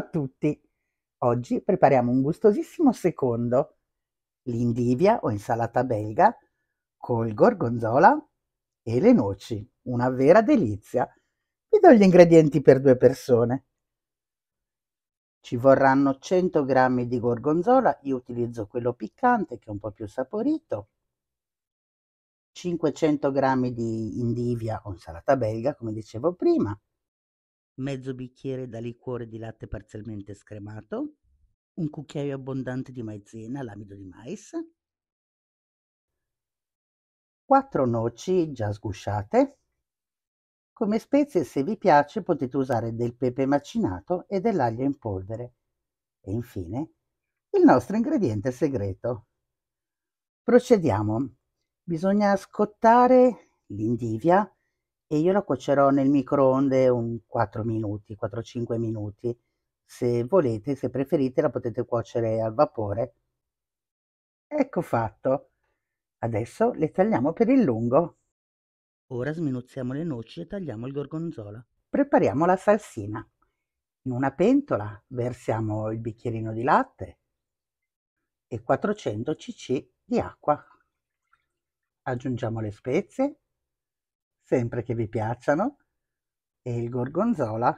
a tutti! Oggi prepariamo un gustosissimo secondo, l'indivia o insalata belga col gorgonzola e le noci, una vera delizia. Vi do gli ingredienti per due persone. Ci vorranno 100 g di gorgonzola, io utilizzo quello piccante che è un po' più saporito, 500 g di indivia o insalata belga, come dicevo prima, mezzo bicchiere da liquore di latte parzialmente scremato, un cucchiaio abbondante di maizena, l'amido di mais, quattro noci già sgusciate. Come spezie, se vi piace, potete usare del pepe macinato e dell'aglio in polvere. E infine, il nostro ingrediente segreto. Procediamo. Bisogna scottare l'indivia io la cuocerò nel microonde un 4 minuti, 4-5 minuti. Se volete, se preferite, la potete cuocere al vapore. Ecco fatto. Adesso le tagliamo per il lungo. Ora sminuzziamo le noci e tagliamo il gorgonzola. Prepariamo la salsina. In una pentola versiamo il bicchierino di latte e 400 cc di acqua. Aggiungiamo le spezie sempre che vi piacciano, e il gorgonzola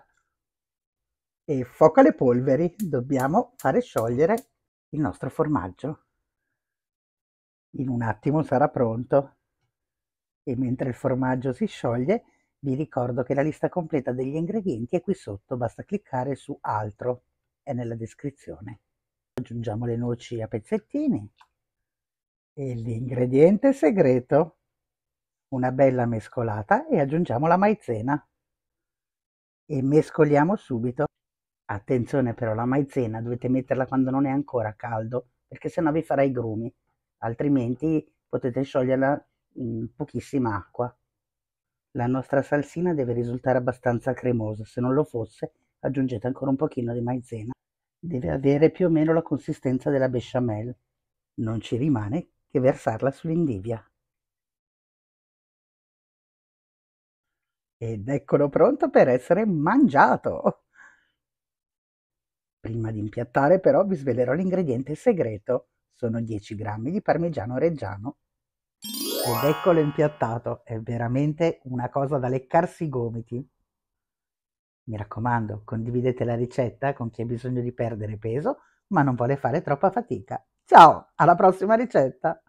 e foca le polveri dobbiamo fare sciogliere il nostro formaggio. In un attimo sarà pronto e mentre il formaggio si scioglie vi ricordo che la lista completa degli ingredienti è qui sotto, basta cliccare su altro, è nella descrizione. Aggiungiamo le noci a pezzettini e l'ingrediente segreto una bella mescolata e aggiungiamo la maizena e mescoliamo subito. Attenzione però, la maizena dovete metterla quando non è ancora caldo, perché sennò vi farà i grumi, altrimenti potete scioglierla in pochissima acqua. La nostra salsina deve risultare abbastanza cremosa, se non lo fosse aggiungete ancora un pochino di maizena. Deve avere più o meno la consistenza della besciamel. Non ci rimane che versarla sull'indivia. ed eccolo pronto per essere mangiato. Prima di impiattare però vi svelerò l'ingrediente segreto, sono 10 grammi di parmigiano reggiano. Ed eccolo impiattato, è veramente una cosa da leccarsi i gomiti. Mi raccomando, condividete la ricetta con chi ha bisogno di perdere peso, ma non vuole fare troppa fatica. Ciao, alla prossima ricetta!